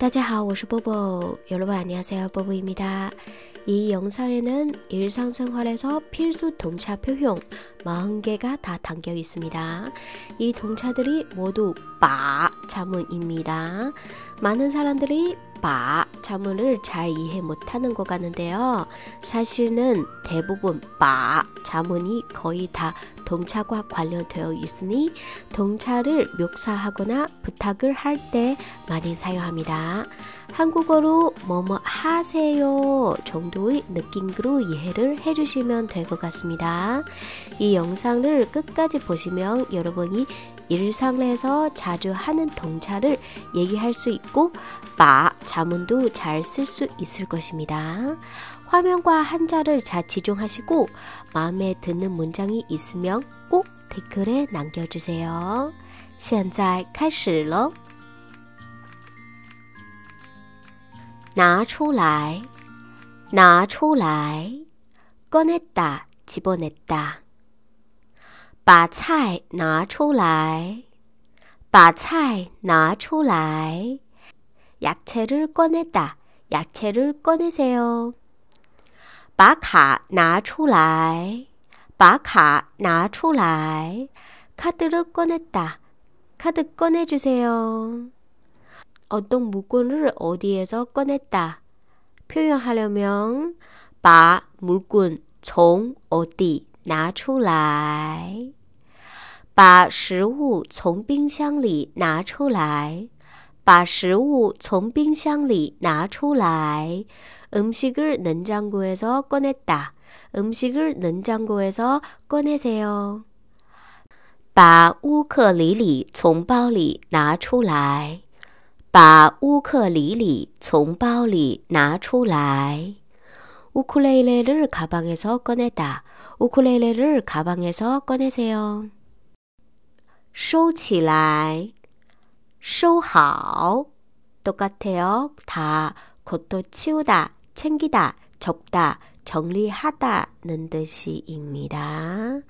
大家好，我是波波。여러분안녕하세요， 波波입니 다。 이 영상에는 일상생활에서 필수 동차 표현 40개가 다 담겨 있습니다. 이 동차들이 모두 바 자문입니다. 많은 사람들이 바 자문을 잘 이해 못하는 것 같는데요. 사실은 대부분 바 자문이 거의 다 동차과 관련되어 있으니 동차를 묘사하거나 부탁을 할 때 많이 사용합니다. 한국어로 뭐뭐 하세요 정도의 느낌으로 이해를 해주시면 될 것 같습니다. 이 영상을 끝까지 보시면 여러분이 일상에서 자주 하는 동차를 얘기할 수 있고 마 자문도 잘 쓸 수 있을 것입니다. 화면과 한자를 자치중하시고 마음에 드는 문장이 있으면 꼭 댓글에 남겨주세요. 现在开始喽.拿出来,拿出来. 꺼냈다, 집어냈다. 把菜拿出来,把菜拿出来. 야채를 꺼냈다. 야채를 꺼내세요. 把卡拿出来，把卡拿出来。卡得了，关了打，卡的关了就是哟。어떤물건을어디에서꺼냈다표현하려 면， 把물건从어디拿出来？把食物从冰箱里拿出来。把食物从冰箱里拿出来。把乌克里里从包里拿出来。把乌克里里从包里拿出来。收起来。收好. 똑같아요. 다, 곧도 치우다, 챙기다, 접다, 정리하다는 뜻이입니다.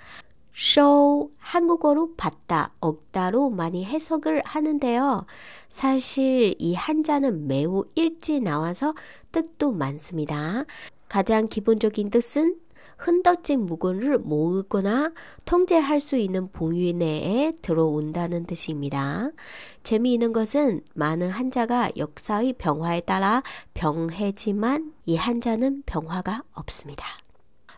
쇼 한국어로 봤다, 억다로 많이 해석을 하는데요. 사실 이 한자는 매우 일찍 나와서 뜻도 많습니다. 가장 기본적인 뜻은 흔덕진 무근을 모으거나 통제할 수 있는 봉위 내에 들어온다는 뜻입니다. 재미있는 것은 많은 환자가 역사의 병화에 따라 병해지만 이환자는 병화가 없습니다.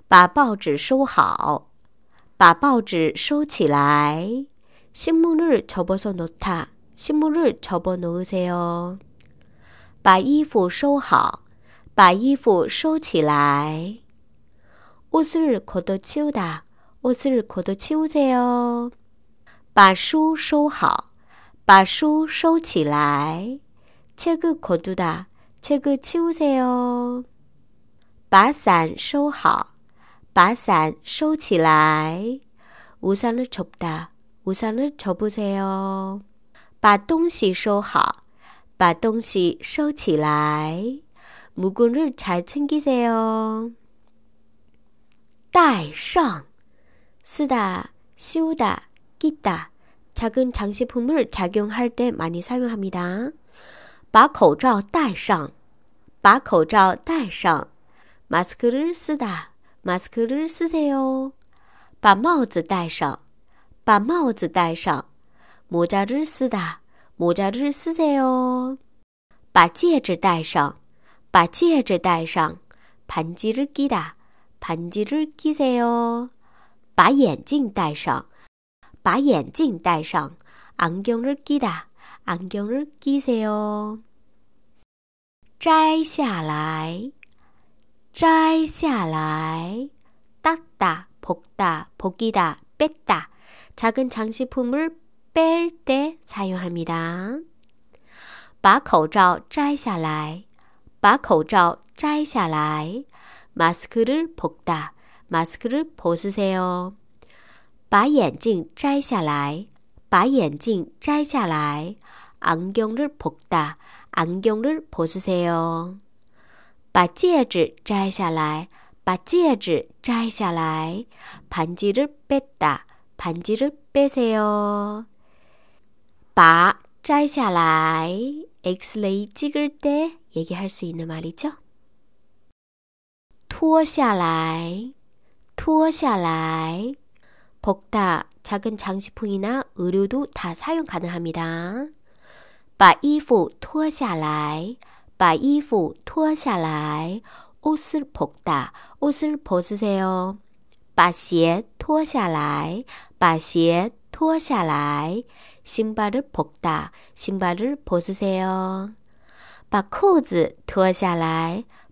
把报纸收好,把报纸收起来. 신문을 접어서 놓다. 신문을 접어 놓으세요. 把衣服收好,把衣服收起来. 옷을 걷어치우다. 옷을 걷어치우세요. 把书收好,把书收起来. 책을 거두다. 책을 치우세요. 把伞收好,把伞收起来. 우산을 접다. 우산을 접으세요. 把东西收好,把东西收起来. 무근을 잘 챙기세요. 带上쓰다, 씌우다, 끼다 작은 장식품을 착용할 때 많이 사용합니다. 把口罩戴上,把口罩戴上 마스크를 쓰다, 마스크를 쓰세요. 把帽子戴上,把帽子戴上 모자를 쓰다, 모자를 쓰세요. 把戒指戴上,把戒指戴上 반지를 끼다, 반지를 끼세요. 把眼镜戴上.把眼镜戴上. 안경을 끼다. 안경을 끼세요. 摘下来.摘下来. 땄다, 벗다, 벗기다, 뺐다. 작은 장식품을 뺄 때 사용합니다. 把口罩摘下来.把口罩摘下来. 마스크를 벗다. 마스크를 벗으세요. 把眼镜摘下来.把眼镜摘下来. 안경을 벗다. 안경을 벗으세요. 把戒指摘下来.把戒指摘下来. 반지를 뺐다. 반지를 빼세요. 把摘下来. 엑스레이 찍을 때 얘기할 수 있는 말이죠. 脱下来,脱下来. 벗다, 작은 장식품이나 의류도 다 사용 가능합니다. 把衣服脱下来,把衣服脱下来. 옷을 벗다, 옷을 벗으세요. 把鞋脱下来,把鞋脱下来. 신발을 벗다, 신발을 벗으세요. 把裤子脱下来,把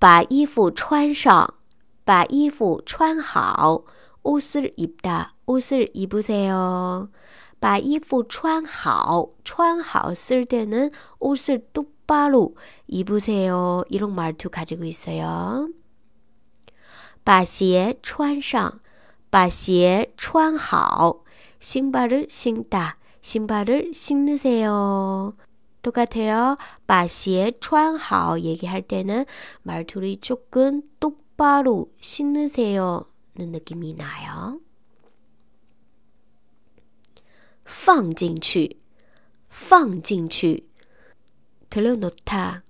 把衣服穿上，把衣服穿好。옷을 입다, 옷을 입으세요. 바 이프 穿好,穿好쓸 때는 옷을 똑바로 입으세요. 이런 말투 가지고 있어요. 바鞋 穿上, 바鞋 穿好, 신발을 신다, 신발을 신으세요. 똑같아요. 마시에 穿好 얘기할 때는 말투를 조금 똑바로 신으세요는 느낌이 나요. 放进去,放进去 들려놓다.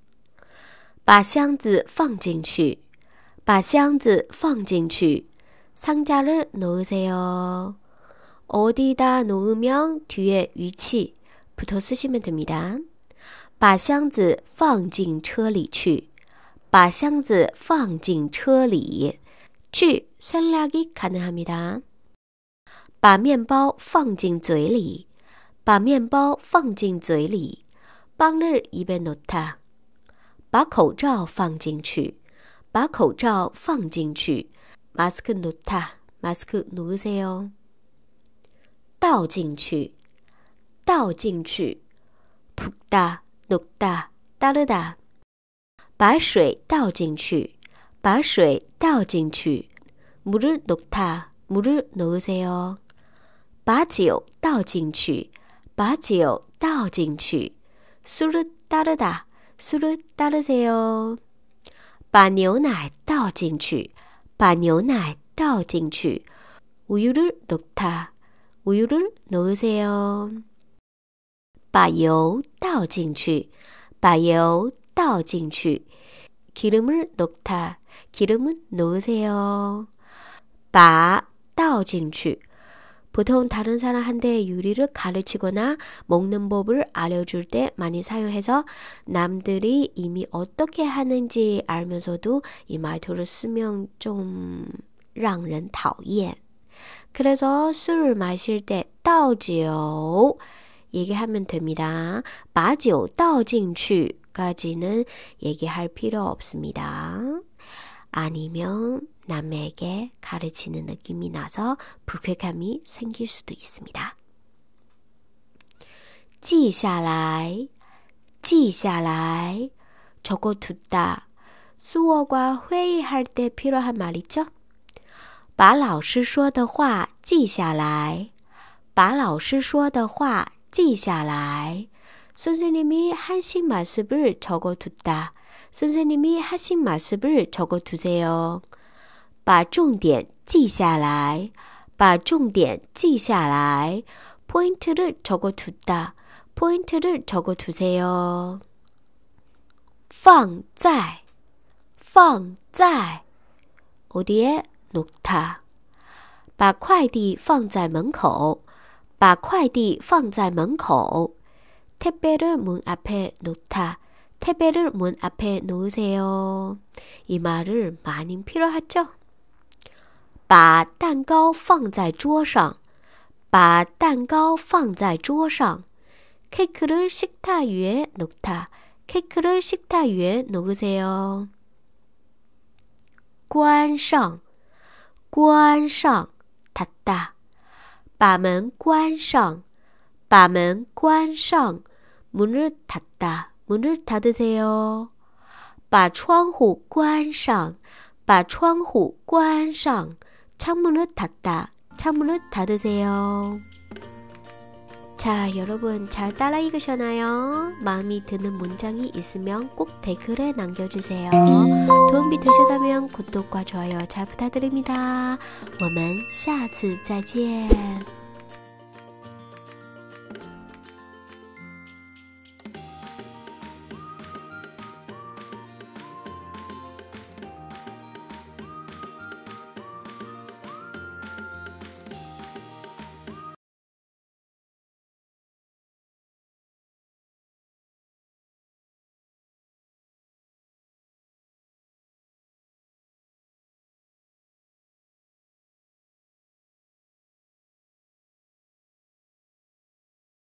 把箱子放进去,把箱子放进去 상자를 넣으세요. 어디다 놓으면 뒤에 위치 붙어 쓰시면 됩니다. 把箱子放进车里去，把箱子放进车里去。三拉吉卡那阿弥达。把面包放进嘴里，把面包放进嘴里。邦日伊贝努塔。把口罩放进去，把口罩放进去。马斯克努塔，马斯克努塞哦。倒进去，倒进去。扑哒。녹다따르다把水倒进去，把水倒进去。무르녹다무르녹으세요把酒倒进去，把酒倒进去술을달르다술을달으세요把牛奶倒进去，把牛奶倒进去우유를녹다우유를녹으세요 把油倒进去，把油倒进去。기름을 넣다 기름은 넣으세요 바倒进 去. 보통 다른 사람한테 요리를 가르치거나 먹는 법을 알려줄 때 많이 사용해서 남들이 이미 어떻게 하는지 알면서도 이 말투를 쓰면 좀让人讨厌. 그래서 술을 마실 때倒酒 얘기하면 됩니다. 把酒倒进去까지는 얘기할 필요 없습니다. 아니면 남에게 가르치는 느낌이 나서 불쾌감이 생길 수도 있습니다. 记下来,记下来, 적어두다. 수어과 회의할 때 필요한 말이죠. 把老师说的话记下来，把老师说的话记下来。 선생님이 한식 마습을 적어두다. 선생님이 한식 마습을 적어두세요. 把重点记下来.把重点记下来. 포인트를 적어두다. 포인트를 적어두세요. 放在,放在 어디에 놓다. 把快递放在门口.把快递放在门口. 택배를 문 앞에 놓다. 택배를 문 앞에 놓으세요. 이 말을 많이 필요하죠? 把蛋糕放在桌上.把蛋糕放在桌上. 케이크를 식탁 위에 놓다. 케이크를 식탁 위에 놓으세요. 关上,关上, 닫다. 把门关上.把门关上. 문을 닫다. 문을 닫으세요. 把窗户关上.把窗户关上. 창문을 닫다. 창문을 닫으세요. 자, 여러분 잘 따라 읽으셨나요? 마음이 드는 문장이 있으면 꼭 댓글에 남겨주세요. 도움이 되셨다면 구독과 좋아요 잘 부탁드립니다. 我们下次再见。